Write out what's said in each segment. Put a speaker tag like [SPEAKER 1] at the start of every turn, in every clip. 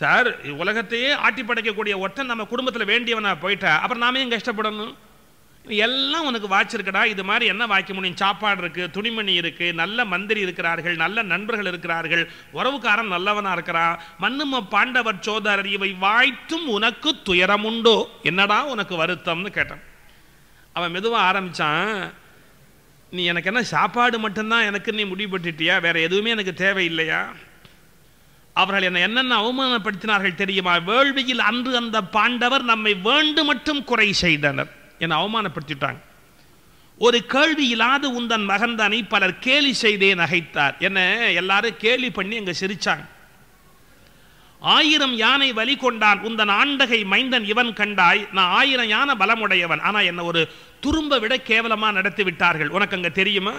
[SPEAKER 1] sir உலகத்தையே ஆட்டி படைக்கக்கூடிய ஒற்றன் நம்ம குடும்பத்தில் வேண்டியவனா போயிட்டா அப்புறம் நாமே ஏன் கஷ்டப்படணும் எல்லாம் உனக்கு வாய்ச்சிருக்கடா இது மாதிரி என்ன வாய்க்க முடியும் சாப்பாடு இருக்குது துணிமணி இருக்குது நல்ல மந்திரி இருக்கிறார்கள் நல்ல நண்பர்கள் இருக்கிறார்கள் உறவுக்காரன் நல்லவனாக இருக்கிறான் மண்ணும பாண்டவர் சோதரர் இவை வாய்த்தும் உனக்கு துயரம் உண்டோ என்னடா உனக்கு வருத்தம்னு கேட்டான் அவன் மெதுவாக ஆரம்பித்தான் நீ எனக்கு என்ன சாப்பாடு மட்டும்தான் எனக்கு நீ முடிவு பண்ணிட்டியா வேறு எதுவுமே எனக்கு தேவையில்லையா அவர்கள் என்னை என்னென்ன அவமானப்படுத்தினார்கள் தெரியுமா வேள்வியில் அன்று அந்த பாண்டவர் நம்மை வேண்டு மட்டும் குறை செய்தனர் என்னை அவமானப்படுத்திட்டாங்க ஒரு கேள்வி இல்லாத உந்தன் மகன்தானை பலர் கேலி செய்தே நகைத்தார் என்ன எல்லாரும் கேலி பண்ணி அங்கே சிரிச்சாங்க ஆயிரம் யானை வலி கொண்டான் உந்தன் ஆண்டகை மைந்தன் இவன் கண்டாய் நான் ஆயிரம் யானை பலமுடையவன் ஆனால் என்னை ஒரு துரும்ப விட கேவலமாக நடத்தி விட்டார்கள் உனக்கு அங்கே தெரியுமா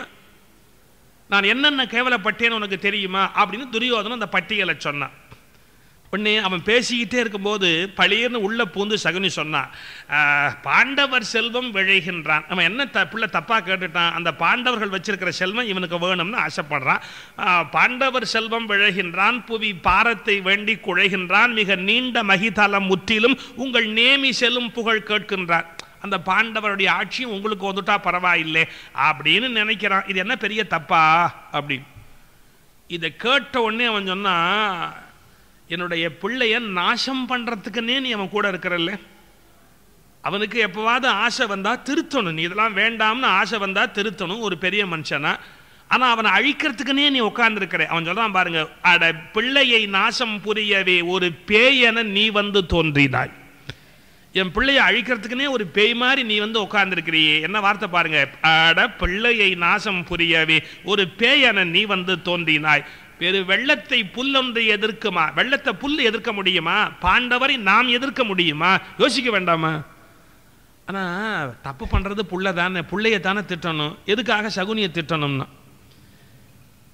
[SPEAKER 1] நான் என்னென்ன கேவலப்பட்டேன்னு உனக்கு தெரியுமா அப்படின்னு துரியோதனம் அந்த பட்டியலை சொன்னான் உடனே அவன் பேசிக்கிட்டே இருக்கும்போது பழியர்னு உள்ளே பூந்து சகுனி சொன்னான் பாண்டவர் செல்வம் விழைகின்றான் அவன் என்ன த பிள்ளை தப்பாக கேட்டுட்டான் அந்த பாண்டவர்கள் வச்சிருக்கிற செல்வம் இவனுக்கு வேணும்னு ஆசைப்படுறான் பாண்டவர் செல்வம் விழைகின்றான் புவி பாரத்தை வேண்டி குழைகின்றான் மிக நீண்ட மகிதலம் முற்றிலும் உங்கள் நேமி செல்லும் புகழ் கேட்கின்றான் அந்த பாண்டவருடைய ஆட்சியும் உங்களுக்கு வந்துட்டா பரவாயில்லை அப்படின்னு நினைக்கிறான் இது என்ன பெரிய தப்பா அப்படின்னு இதை கேட்ட உடனே அவன் சொன்னா என்னுடைய பிள்ளைய நாசம் பண்ணுறதுக்குன்னே நீ அவன் கூட இருக்கிறல்ல அவனுக்கு எப்போவாவது ஆசை வந்தால் திருத்தணும் நீ இதெல்லாம் வேண்டாம்னு ஆசை வந்தால் திருத்தணும் ஒரு பெரிய மனுஷனா ஆனால் அவனை அழிக்கிறதுக்குன்னே நீ உட்கார்ந்துருக்கிற அவன் சொல்கிறான் பாருங்க அட பிள்ளையை நாசம் புரியவே ஒரு பேயனை நீ வந்து தோன்றினாய் என் பிள்ளையை அழிக்கிறதுக்குனே ஒரு பேய் மாதிரி நீ வந்து உட்கார்ந்துருக்கிறியே என்ன வார்த்தை பாருங்க அட பிள்ளையை நாசம் புரியவே ஒரு பேயன நீ வந்து தோன்றினாய் பெரு வெள்ளத்தை புல்லொன்று எதிர்க்குமா வெள்ளத்தை புல் எதிர்க்க முடியுமா பாண்டவரை நாம் எதிர்க்க முடியுமா யோசிக்க வேண்டாமா ஆனால் தப்பு பண்ணுறது புள்ள தானே பிள்ளையை தானே திட்டணும் எதுக்காக சகுனியை திட்டணும்னா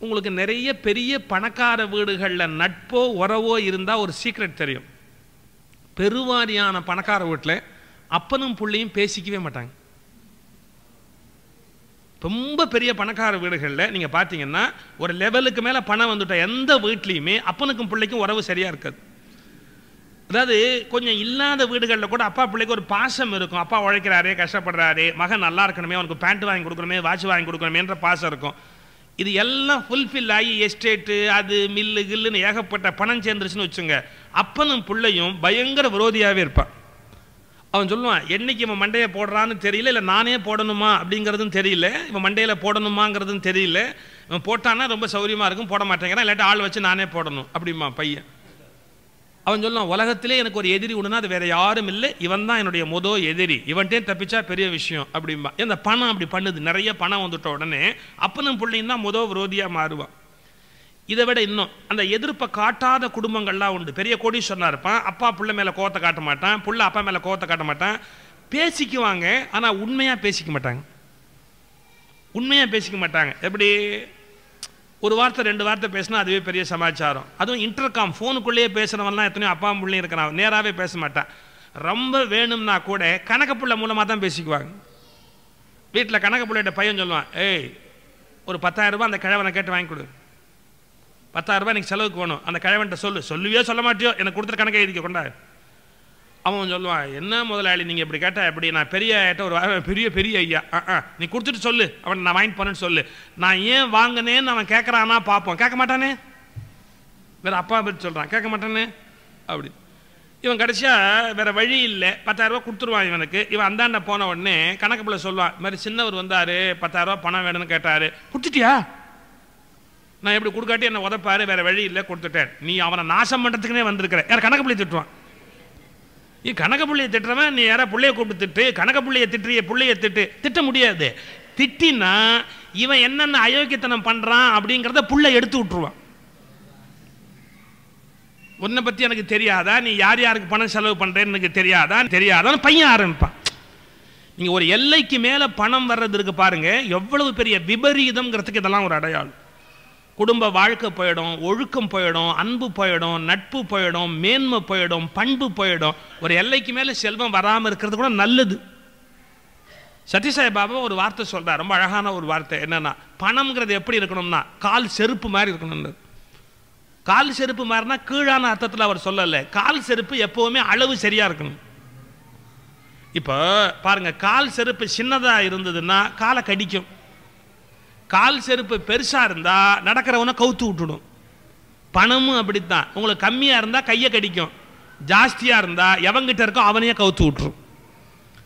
[SPEAKER 1] உங்களுக்கு நிறைய பெரிய பணக்கார வீடுகளில் நட்போ உறவோ இருந்தால் ஒரு சீக்ரெட் தெரியும் பெருவாரியான பணக்கார வீட்டில் அப்பனும் பிள்ளையும் பேசிக்கவே மாட்டாங்க ரொம்ப பெரிய பணக்கார வீடுகளில் நீங்கள் பார்த்தீங்கன்னா ஒரு லெவலுக்கு மேலே பணம் வந்துட்டால் எந்த வீட்லேயுமே அப்பனுக்கும் பிள்ளைக்கும் உறவு சரியாக இருக்காது அதாவது கொஞ்சம் இல்லாத வீடுகளில் கூட அப்பா பிள்ளைக்கு ஒரு பாசம் இருக்கும் அப்பா உழைக்கிறாரு கஷ்டப்படுறாரு மகன் நல்லா இருக்கணுமே அவனுக்கு பேண்ட் வாங்கி கொடுக்கணுமே வாட்ச் வாங்கி கொடுக்கணுமேன்ற பாசம் இருக்கும் இது எல்லாம் ஃபுல்ஃபில் ஆகி எஸ்டேட்டு அது மில்லு கில்லுன்னு ஏகப்பட்ட பணம் சேர்ந்துருச்சுன்னு வச்சுங்க அப்பனும் பிள்ளையும் பயங்கர விரோதியாகவே இருப்பான் அவன் சொல்லுவான் என்றைக்கு இவன் மண்டையை போடுறான்னு தெரியல இல்லை நானே போடணுமா அப்படிங்கிறதும் தெரியல இவன் மண்டையில் போடணுமாங்கிறதும் தெரியல இவன் போட்டான்னா ரொம்ப சௌரியமாக இருக்கும் போட மாட்டேங்கிறான் இல்லாட்டி ஆள் வச்சு நானே போடணும் அப்படிமா பையன் அவன் சொல்லலாம் உலகத்திலே எனக்கு ஒரு எதிரி ஒன்றுனா அது வேறு யாரும் இல்லை இவன் தான் என்னுடைய மொதல் எதிரி இவன்ட்டே தப்பிச்சா பெரிய விஷயம் அப்படிம்பா இந்த பணம் அப்படி பண்ணுது நிறைய பணம் வந்துட்ட உடனே அப்பனும் பிள்ளையும் தான் மொதல் விரோதியாக மாறுவான் இதை விட இன்னும் அந்த எதிர்ப்பை காட்டாத குடும்பங்கள்லாம் உண்டு பெரிய சொன்னா இருப்பான் அப்பா பிள்ளை மேலே கோவத்தை காட்ட மாட்டான் பிள்ளை அப்பா மேலே கோவத்தை காட்ட மாட்டான் பேசிக்குவாங்க ஆனால் உண்மையாக பேசிக்க மாட்டாங்க உண்மையாக பேசிக்க மாட்டாங்க எப்படி ஒரு வார்த்தை ரெண்டு வார்த்தை பேசினா அதுவே பெரிய சமாச்சாரம் அதுவும் இன்டர்காம் ஃபோனுக்குள்ளேயே பேசுகிறவன்லாம் எத்தனையோ அப்பா பிள்ளையும் இருக்கிறான் நேராகவே பேச மாட்டான் ரொம்ப வேணும்னா கூட கணக்கு பிள்ளை மூலமாக தான் பேசிக்குவாங்க வீட்டில் கணக்கு பிள்ளைகிட்ட பையன் சொல்லுவான் ஏய் ஒரு பத்தாயிரம் ரூபாய் அந்த கிழவனை கேட்டு வாங்கி கொடு ரூபாய் எனக்கு செலவுக்கு போகணும் அந்த கிழவன்ட்ட சொல்லு சொல்லுவே சொல்ல மாட்டியோ எனக்கு கொடுத்துட்டு கணக்கை எழுதிக்க கொண்டாரு அவன் சொல்லுவான் என்ன முதலாளி நீங்கள் இப்படி கேட்டால் எப்படி நான் பெரிய ஆகிட்ட ஒரு பெரிய பெரிய ஐயா ஆ நீ கொடுத்துட்டு சொல்லு அவன் நான் வாங்கிட்டு போனேன்னு சொல்லு நான் ஏன் வாங்கினேன்னு அவன் கேட்குறானா பார்ப்போம் கேட்க மாட்டானே வேறு அப்பா பற்றி சொல்கிறான் கேட்க மாட்டானே அப்படி இவன் கடைசியாக வேறு வழி இல்லை பத்தாயிரரூபா கொடுத்துருவான் இவனுக்கு இவன் அந்தாண்ட போன உடனே கணக்கு பிள்ளை சொல்லுவான் இது மாதிரி சின்னவர் வந்தார் பத்தாயிரரூபா பணம் வேணும்னு கேட்டார் கொடுத்துட்டியா நான் எப்படி கொடுக்காட்டி என்னை உதப்பாரு வேறு வழி இல்லை கொடுத்துட்டேன் நீ அவனை நாசம் பண்ணுறதுக்குனே வந்திருக்கிற யார் கணக்கு பிள்ளை திட்டுவான் நீ கனக பிள்ளையை திட்டுறவன் நீ யாரா பிள்ளைய கூப்பிட்டு திட்டு கனக பிள்ளையை திட்டுறிய பிள்ளைய திட்டு திட்ட முடியாது திட்டினா இவன் என்னென்ன அயோக்கியத்தனம் பண்ணுறான் அப்படிங்கிறத புள்ள எடுத்து விட்டுருவான் உன்னை பற்றி எனக்கு தெரியாதா நீ யார் யாருக்கு பணம் செலவு பண்ணுறேன்னு எனக்கு தெரியாதா தெரியாதான்னு பையன் ஆரம்பிப்பான் நீங்கள் ஒரு எல்லைக்கு மேலே பணம் வர்றது இருக்கு பாருங்கள் எவ்வளவு பெரிய விபரீதம்ங்கிறதுக்கு இதெல்லாம் ஒரு அடையாளம் குடும்ப வாழ்க்கை போயிடும் ஒழுக்கம் போயிடும் அன்பு போயிடும் நட்பு போயிடும் மேன்மை போயிடும் பண்பு போயிடும் ஒரு எல்லைக்கு மேலே செல்வம் வராமல் இருக்கிறது கூட நல்லது சத்யசாய் பாபா ஒரு வார்த்தை சொல்கிறார் ரொம்ப அழகான ஒரு வார்த்தை என்னென்னா பணம்ங்கிறது எப்படி இருக்கணும்னா கால் செருப்பு மாதிரி இருக்கணும்னு கால் செருப்பு மாதிரினா கீழான அர்த்தத்தில் அவர் சொல்லலை கால் செருப்பு எப்போவுமே அளவு சரியாக இருக்கணும் இப்போ பாருங்கள் கால் செருப்பு சின்னதாக இருந்ததுன்னா காலை கடிக்கும் கால் செருப்பு பெருசாக இருந்தால் நடக்கிறவனை கவுத்து விட்டுடும் பணமும் அப்படித்தான் உங்களுக்கு கம்மியாக இருந்தால் கையை கடிக்கும் ஜாஸ்தியாக இருந்தால் எவங்கிட்ட இருக்கோ அவனையே கவுத்து விட்டுரும்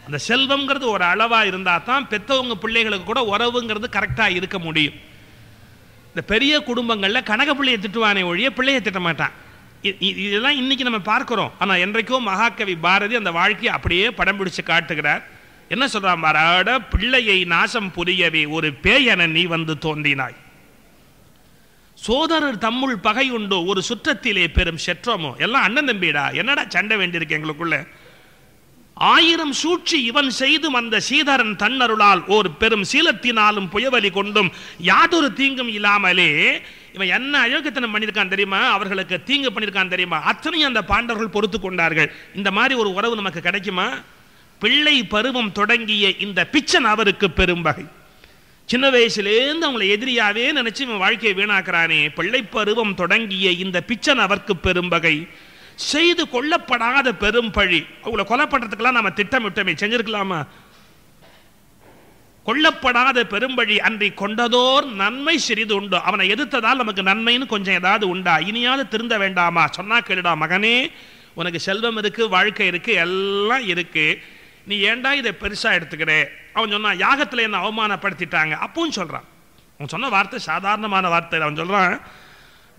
[SPEAKER 1] அந்த செல்வங்கிறது ஒரு அளவாக இருந்தால் தான் பெற்றவங்க பிள்ளைகளுக்கு கூட உறவுங்கிறது கரெக்டாக இருக்க முடியும் இந்த பெரிய குடும்பங்களில் கனக பிள்ளையை திட்டுவானே ஒழிய பிள்ளையை திட்ட மாட்டான் இதெல்லாம் இன்றைக்கி நம்ம பார்க்குறோம் ஆனால் என்றைக்கும் மகாகவி பாரதி அந்த வாழ்க்கையை அப்படியே படம் பிடிச்சு காட்டுகிறார் என்ன சொல்றான் மாறாட பிள்ளையை நாசம் புரியவே ஒரு பேயன நீ வந்து தோன்றினாய் சோதரர் தம்முள் பகை உண்டோ ஒரு சுற்றத்திலே பெரும் செற்றமோ எல்லாம் அண்ணன் தம்பிடா என்னடா சண்டை வேண்டியிருக்கு எங்களுக்குள்ள ஆயிரம் சூழ்ச்சி இவன் செய்தும் அந்த சீதரன் தன்னருளால் ஓர் பெரும் சீலத்தினாலும் புயவலி கொண்டும் யாதொரு தீங்கும் இல்லாமலே இவன் என்ன அயோக்கியத்தனம் பண்ணியிருக்கான் தெரியுமா அவர்களுக்கு தீங்கு பண்ணியிருக்கான் தெரியுமா அத்தனையும் அந்த பாண்டவர்கள் பொறுத்து கொண்டார்கள் இந்த மாதிரி ஒரு உறவு நமக்கு கிடைக்குமா பிள்ளை பருவம் தொடங்கிய இந்த பிச்சன் அவருக்கு பெரும் வகை சின்ன வயசுலேருந்து அவங்களை எதிரியாவே நினைச்சு இவன் வாழ்க்கையை வீணாக்குறானே பிள்ளை பருவம் தொடங்கிய இந்த பிச்சன் அவருக்கு பெரும் வகை செய்து கொல்லப்படாத பெரும் பழி அவங்கள கொலை பண்ணுறதுக்கெல்லாம் நம்ம திட்டமிட்டோமே செஞ்சிருக்கலாமா கொல்லப்படாத பெரும்பழி அன்றி கொண்டதோர் நன்மை சிறிது உண்டு அவனை எதிர்த்ததால் நமக்கு நன்மைன்னு கொஞ்சம் ஏதாவது உண்டா இனியாவது திருந்த வேண்டாமா சொன்னா கேளுடா மகனே உனக்கு செல்வம் இருக்கு வாழ்க்கை இருக்கு எல்லாம் இருக்கு நீ ஏண்டா இதை பெருசாக எடுத்துக்கிறேன் அவன் சொன்னான் யாகத்தில் என்ன அவமானப்படுத்திட்டாங்க அப்பவும் சொல்கிறான் அவன் சொன்ன வார்த்தை சாதாரணமான வார்த்தை அவன் சொல்கிறான்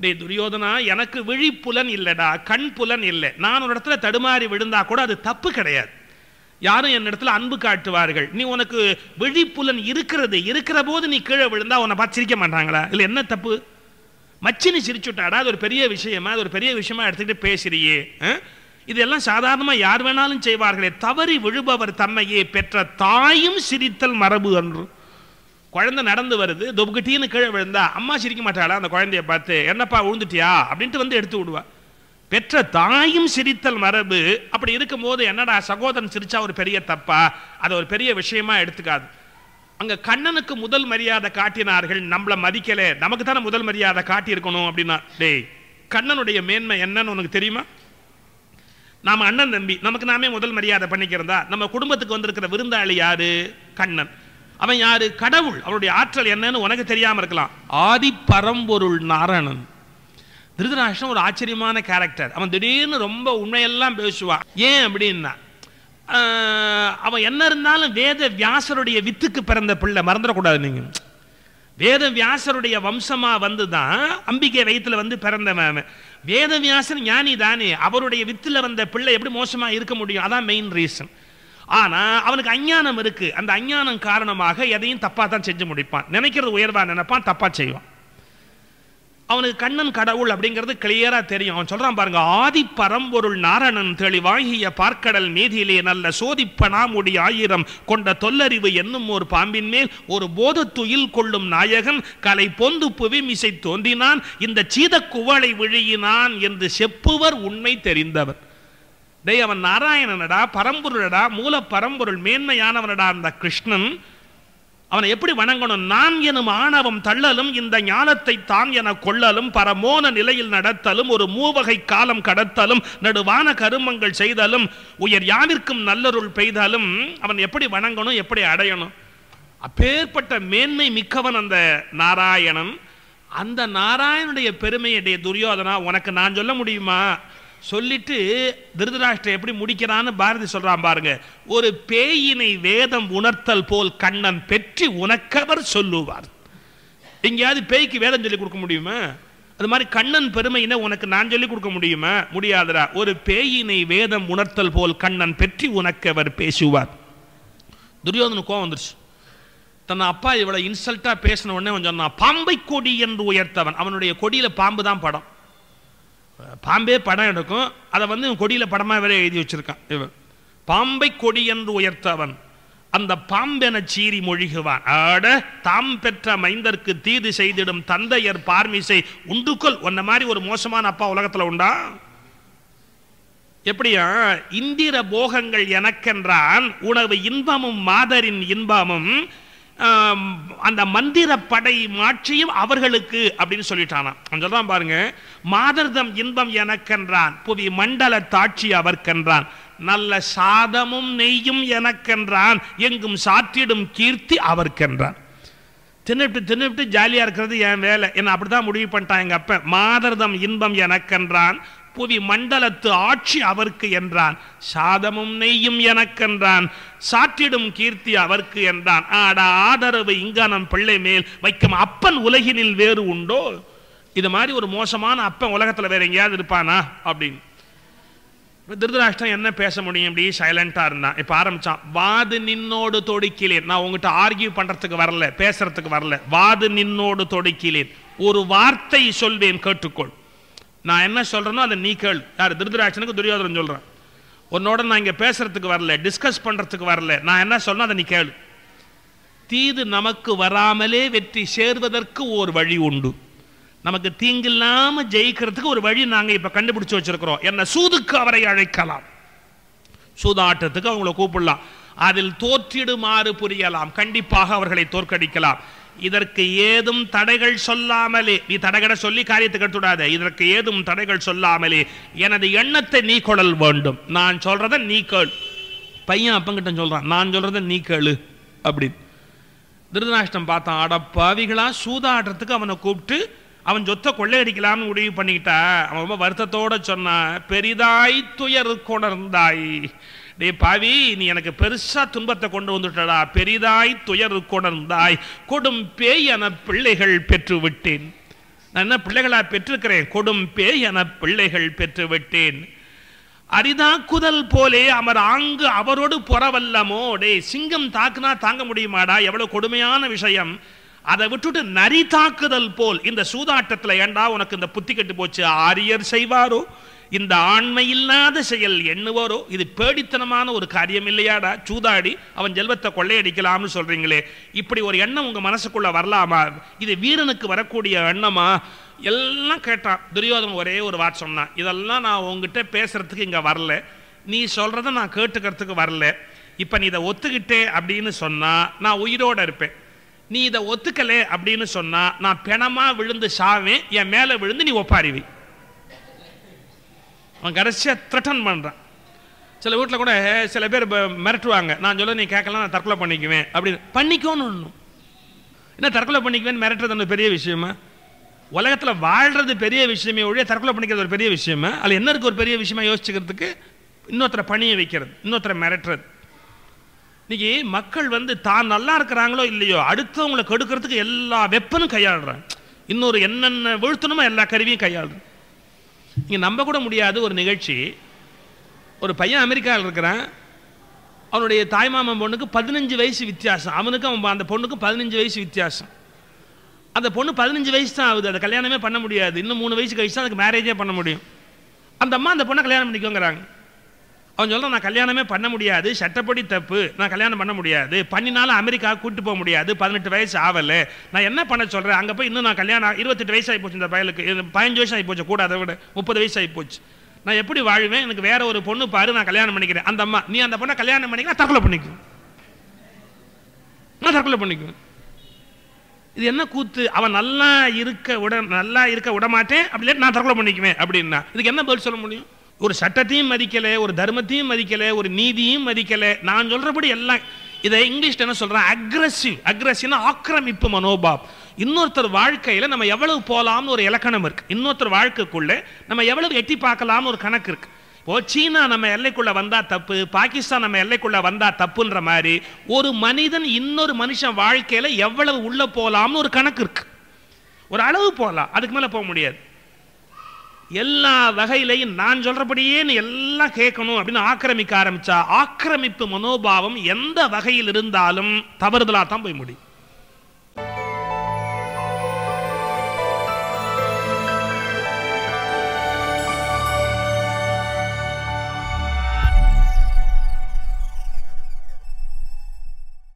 [SPEAKER 1] டே துரியோதனா எனக்கு விழிப்புலன் இல்லைடா கண் புலன் இல்லை நான் ஒரு இடத்துல தடுமாறி விழுந்தா கூட அது தப்பு கிடையாது யாரும் என் இடத்துல அன்பு காட்டுவார்கள் நீ உனக்கு விழிப்புலன் இருக்கிறது இருக்கிற போது நீ கீழே விழுந்தா உன்னை பார்த்து சிரிக்க மாட்டாங்களா இல்லை என்ன தப்பு மச்சினி சிரிச்சுட்டாடா அது ஒரு பெரிய விஷயமா அது ஒரு பெரிய விஷயமா எடுத்துக்கிட்டு பேசுறியே இதெல்லாம் சாதாரணமாக யார் வேணாலும் செய்வார்களே தவறி விழுபவர் தன்மையே பெற்ற தாயும் சிரித்தல் மரபு என்று குழந்தை நடந்து வருது தொபுக்கிட்டின்னு கீழே விழுந்தா அம்மா சிரிக்க மாட்டாளா அந்த குழந்தைய பார்த்து என்னப்பா விழுந்துட்டியா அப்படின்ட்டு வந்து எடுத்து விடுவா பெற்ற தாயும் சிரித்தல் மரபு அப்படி இருக்கும்போது என்னடா சகோதரன் சிரிச்சா ஒரு பெரிய தப்பா அதை ஒரு பெரிய விஷயமா எடுத்துக்காது அங்கே கண்ணனுக்கு முதல் மரியாதை காட்டினார்கள் நம்மளை மதிக்கலை நமக்கு தானே முதல் மரியாதை காட்டியிருக்கணும் அப்படின்னா டேய் கண்ணனுடைய மேன்மை என்னன்னு உனக்கு தெரியுமா நாம் அண்ணன் தம்பி நமக்கு நாமே முதல் மரியாதை பண்ணிக்கிறதா நம்ம குடும்பத்துக்கு வந்திருக்கிற விருந்தாளி யாரு கண்ணன் அவன் யாரு கடவுள் அவருடைய ஆற்றல் என்னன்னு உனக்கு தெரியாம இருக்கலாம் ஆதி பரம்பொருள் நாராயணன் திருதராஷ்டம் ஒரு ஆச்சரியமான கேரக்டர் அவன் திடீர்னு ரொம்ப உண்மையெல்லாம் பேசுவான் ஏன் அப்படின்னா அவன் என்ன இருந்தாலும் வேத வியாசருடைய வித்துக்கு பிறந்த பிள்ளை மறந்துடக்கூடாது நீங்க வேத வியாசருடைய வம்சமா வந்து தான் அம்பிகை வயிற்றில் வந்து பிறந்தவன் வேதவியாசன் ஞானி தானே அவருடைய வித்தில் வந்த பிள்ளை எப்படி மோசமாக இருக்க முடியும் அதான் மெயின் ரீசன் ஆனால் அவனுக்கு அஞ்ஞானம் இருக்குது அந்த அஞ்ஞானம் காரணமாக எதையும் தப்பாக தான் செஞ்சு முடிப்பான் நினைக்கிறது உயர்வாக நினைப்பான் தப்பாக செய்வான் அவனுக்கு கண்ணன் கடவுள் அப்படிங்கிறது கிளியரா தெரியும் அவன் சொல்றான் பாருங்க ஆதி பரம்பொருள் நாரணன் தெளிவாகிய பார்க்கடல் மீதியிலே நல்ல சோதிப்பனாமுடி ஆயிரம் கொண்ட தொல்லறிவு என்னும் ஒரு பாம்பின் மேல் ஒரு போத துயில் கொள்ளும் நாயகன் கலை பொந்து புவிமிசை தோன்றினான் இந்த சீத குவளை விழியினான் என்று செப்புவர் உண்மை தெரிந்தவர் டேய் அவன் நாராயணனடா பரம்பொருளடா மூல பரம்பொருள் மேன்மையானவனடா அந்த கிருஷ்ணன் அவனை எப்படி வணங்கணும் நான் எனும் ஆணவம் தள்ளலும் இந்த ஞானத்தை தான் என கொள்ளலும் பரமோன நிலையில் நடத்தலும் ஒரு மூவகை காலம் கடத்தலும் நடுவான கருமங்கள் செய்தாலும் உயர் யாவிற்கும் நல்லருள் பெய்தாலும் அவன் எப்படி வணங்கணும் எப்படி அடையணும் அப்பேற்பட்ட மேன்மை மிக்கவன் அந்த நாராயணன் அந்த நாராயணனுடைய பெருமையுடைய துரியோதனா உனக்கு நான் சொல்ல முடியுமா சொல்லிட்டு திருதராஷ்டிரம் எப்படி முடிக்கிறான்னு பாரதி சொல்றான் பாருங்க ஒரு பேயினை வேதம் உணர்த்தல் போல் கண்ணன் பெற்றி உனக்கவர் சொல்லுவார் எங்கேயாவது பேய்க்கு வேதம் சொல்லி கொடுக்க முடியுமா அது மாதிரி கண்ணன் பெருமையினை உனக்கு நான் சொல்லி கொடுக்க முடியுமா முடியாதரா ஒரு பேயினை வேதம் உணர்த்தல் போல் கண்ணன் பெற்றி உனக்கவர் பேசுவார் துரியோதன கோவம் வந்துருச்சு தன் அப்பா இவ்வளோ இன்சல்ட்டாக பேசின உடனே கொஞ்சம் சொன்னான் பாம்பை கொடி என்று உயர்த்தவன் அவனுடைய கொடியில் பாம்பு தான் படம் பாம்பே படம் எடுக்கும் அதை வந்து கொடியில் படமாக வேற எழுதி வச்சிருக்கான் இவன் பாம்பை கொடி என்று உயர்த்தவன் அந்த பாம்பென சீறி மொழிகுவான் ஆட தாம் பெற்ற மைந்தர்க்கு தீது செய்திடும் தந்தையர் பார்மிசை உண்டுக்குள் உன்ன மாதிரி ஒரு மோசமான அப்பா உலகத்தில் உண்டா எப்படியா இந்திர போகங்கள் எனக்கென்றான் உணவு இன்பமும் மாதரின் இன்பமும் அந்த மந்திர படை மாற்றியும் அவர்களுக்கு அப்படின்னு கொஞ்சம் சொல்றான் பாருங்க மாதர்தம் இன்பம் எனக்கென்றான் புவி மண்டல தாட்சி அவர்க்கென்றான் நல்ல சாதமும் நெய்யும் எனக்கென்றான் எங்கும் சாற்றிடும் கீர்த்தி அவர்க்கென்றான் தின்னுட்டு தின்னுட்டு ஜாலியாக இருக்கிறது என் வேலை என்ன அப்படி தான் முடிவு பண்ணிட்டான் எங்கள் அப்ப மாதர்தம் இன்பம் எனக்கென்றான் புவி மண்டலத்து ஆட்சி அவர்க்கு என்றான் சாதமும் நெய்யும் எனக்கென்றான் சாற்றிடும் கீர்த்தி அவர்க்கு என்றான் ஆடா ஆதரவு நம் பிள்ளை மேல் வைக்கும் அப்பன் உலகினில் வேறு உண்டோ இது மாதிரி ஒரு மோசமான அப்பன் உலகத்தில் வேற எங்கேயாவது இருப்பானா அப்படின்னு திருதராஷ்டிரம் என்ன பேச முடியும் அப்படி சைலண்டா இருந்தான் இப்போ ஆரம்பிச்சான் வாது நின்னோடு தொடுக்கிலேன் நான் உங்ககிட்ட ஆர்கியூ பண்றதுக்கு வரல பேசுறதுக்கு வரல வாது நின்னோடு தொடுக்கிலேன் ஒரு வார்த்தை சொல்வேன் கேட்டுக்கொள் நான் என்ன சொல்கிறேனோ அதை நீ கேள் யார் திருதராட்சனுக்கு துரியோதனம் சொல்கிறேன் உன்னோட நான் இங்கே பேசுகிறதுக்கு வரல டிஸ்கஸ் பண்ணுறதுக்கு வரல நான் என்ன சொன்னேன் அதை நீ கேளு தீது நமக்கு வராமலே வெற்றி சேர்வதற்கு ஒரு வழி உண்டு நமக்கு தீங்கில்லாமல் ஜெயிக்கிறதுக்கு ஒரு வழி நாங்கள் இப்போ கண்டுபிடிச்சி வச்சுருக்கிறோம் என்ன சூதுக்கு அவரை அழைக்கலாம் சூதாட்டத்துக்கு அவங்கள கூப்பிடலாம் அதில் தோற்றிடுமாறு புரியலாம் கண்டிப்பாக அவர்களை தோற்கடிக்கலாம் இதற்கு ஏதும் தடைகள் சொல்லாமலே நீ தடைகளை சொல்லி காரியத்தை எடுத்துடாத இதற்கு ஏதும் தடைகள் சொல்லாமலே எனது எண்ணத்தை நீ கொடல் வேண்டும் நான் சொல்றத நீ கேள் பையன் அப்பங்கிட்ட சொல்றான் நான் சொல்றத நீ கேளு அப்படின்னு திருதநாஷ்டம் பார்த்தான் அடப்பாவிகளா சூதாடுறதுக்கு அவனை கூப்பிட்டு அவன் சொத்தை கொள்ளையடிக்கலாம்னு முடிவு பண்ணிக்கிட்டா அவன் ரொம்ப வருத்தத்தோட சொன்னான் பெரிதாய் துயர் கொணர்ந்தாய் டே பாவி நீ எனக்கு பெருசா துன்பத்தை கொண்டு வந்துட்டடா பெரிதாய் துயர் கொணர்ந்தாய் கொடும் பேய் என பிள்ளைகள் பெற்று விட்டேன் நான் என்ன பிள்ளைகளா பெற்றிருக்கிறேன் கொடும் பேய் என பிள்ளைகள் பெற்று விட்டேன் அரிதாக்குதல் போலே அவர் ஆங்கு அவரோடு புறவல்லமோ டே சிங்கம் தாக்குனா தாங்க முடியுமாடா எவ்வளவு கொடுமையான விஷயம் அதை விட்டுட்டு நரி தாக்குதல் போல் இந்த சூதாட்டத்தில் ஏண்டா உனக்கு இந்த புத்தி கெட்டு போச்சு ஆரியர் செய்வாரோ இந்த ஆண்மை இல்லாத செயல் எண்ணுவாரோ இது பேடித்தனமான ஒரு காரியம் இல்லையாடா சூதாடி அவன் ஜெல்வத்தை கொள்ளையடிக்கலாம்னு சொல்கிறீங்களே இப்படி ஒரு எண்ணம் உங்கள் மனசுக்குள்ளே வரலாமா இது வீரனுக்கு வரக்கூடிய எண்ணமா எல்லாம் கேட்டான் துரியோதன் ஒரே ஒரு வார்த்தை சொன்னான் இதெல்லாம் நான் உங்ககிட்ட பேசுகிறதுக்கு இங்கே வரல நீ சொல்கிறத நான் கேட்டுக்கிறதுக்கு வரல இப்போ நீ இதை ஒத்துக்கிட்டே அப்படின்னு சொன்னால் நான் உயிரோட இருப்பேன் நீ இதை ஒத்துக்கல அப்படின்னு சொன்னா நான் பிணமாக விழுந்து சாவேன் என் மேலே விழுந்து நீ ஒப்பாரிவி அவன் கடைசியாக த்ரெட்டன் பண்ணுறான் சில வீட்டில் கூட சில பேர் மிரட்டுவாங்க நான் சொல்ல நீ கேட்கலாம் நான் தற்கொலை பண்ணிக்குவேன் அப்படின்னு பண்ணிக்கோன்னு ஒன்றும் என்ன தற்கொலை பண்ணிக்குவேன்னு மிரட்டுறது பெரிய விஷயமா உலகத்தில் வாழ்கிறது பெரிய விஷயமே ஒழிய தற்கொலை பண்ணிக்கிறது ஒரு பெரிய விஷயமா அதில் என்ன இருக்குது ஒரு பெரிய விஷயமா யோசிச்சுக்கிறதுக்கு இன்னொருத்தரை பணியை வைக்கிறது இன்னொருத்தரை மிரட்டுறது இன்னைக்கு மக்கள் வந்து தான் நல்லா இருக்கிறாங்களோ இல்லையோ அடுத்தவங்களை கெடுக்கிறதுக்கு எல்லா வெப்பனும் கையாளுறாங்க இன்னொரு என்னென்ன விழுத்தணுமோ எல்லா கருவியும் கையாளுறேன் இங்கே நம்ப கூட முடியாத ஒரு நிகழ்ச்சி ஒரு பையன் அமெரிக்காவில் இருக்கிறான் அவனுடைய தாய்மாமன் பொண்ணுக்கு பதினஞ்சு வயசு வித்தியாசம் அவனுக்கு அவன் அந்த பொண்ணுக்கு பதினஞ்சு வயசு வித்தியாசம் அந்த பொண்ணு பதினஞ்சு வயசு தான் ஆகுது அதை கல்யாணமே பண்ண முடியாது இன்னும் மூணு வயசு கழிச்சு தான் அதுக்கு மேரேஜே பண்ண முடியும் அந்த அம்மா அந்த பொண்ணை கல்யாணம் பண்ணிக்கோங்கிறாங்க அவன் சொல்ல நான் கல்யாணமே பண்ண முடியாது சட்டப்படி தப்பு நான் கல்யாணம் பண்ண முடியாது பண்ணினாலும் அமெரிக்கா கூட்டு போக முடியாது பதினெட்டு வயசு ஆகலை நான் என்ன பண்ண சொல்கிறேன் அங்கே போய் இன்னும் நான் கல்யாணம் இருபத்தெட்டு வயசு ஆகி போச்சு இந்த பயலுக்கு பதினஞ்சு வயசு ஆகி போச்சு கூட அதை விட முப்பது வயசு ஆகி போச்சு நான் எப்படி வாழ்வேன் எனக்கு வேற ஒரு பொண்ணு பாரு நான் கல்யாணம் பண்ணிக்கிறேன் அந்த அம்மா நீ அந்த பொண்ணை கல்யாணம் பண்ணிக்கலாம் தற்கொலை பண்ணிக்குவேன் நான் தற்கொலை பண்ணிக்குவேன் இது என்ன கூத்து அவன் நல்லா இருக்க விட நல்லா இருக்க விட மாட்டேன் அப்படி நான் தற்கொலை பண்ணிக்குவேன் அப்படின்னா இதுக்கு என்ன பதில் சொல்ல முடியும் ஒரு சட்டத்தையும் மதிக்கலை ஒரு தர்மத்தையும் மதிக்கலை ஒரு நீதியும் மதிக்கலை நான் சொல்கிறபடி எல்லாம் இதை இங்கிலீஷ் என்ன சொல்கிறேன் அக்ரஸிவ் அக்ரஸிவ்னா ஆக்கிரமிப்பு மனோபாவ் இன்னொருத்தர் வாழ்க்கையில் நம்ம எவ்வளவு போகலாம்னு ஒரு இலக்கணம் இருக்குது இன்னொருத்தர் வாழ்க்கைக்குள்ளே நம்ம எவ்வளவு எட்டி பார்க்கலாம்னு ஒரு கணக்கு இருக்குது இப்போது சீனா நம்ம எல்லைக்குள்ளே வந்தால் தப்பு பாகிஸ்தான் நம்ம எல்லைக்குள்ளே வந்தால் தப்புன்ற மாதிரி ஒரு மனிதன் இன்னொரு மனுஷன் வாழ்க்கையில் எவ்வளவு உள்ளே போகலாம்னு ஒரு கணக்கு இருக்குது ஒரு அளவு போகலாம் அதுக்கு மேலே போக முடியாது எல்லா வகையிலையும் நான் சொல்றபடியே எல்லாம் கேட்கணும் அப்படின்னு ஆக்கிரமிக்க ஆரம்பிச்சா ஆக்கிரமிப்பு மனோபாவம் எந்த வகையில் இருந்தாலும் தவறுதலாக தான் போய் முடியும்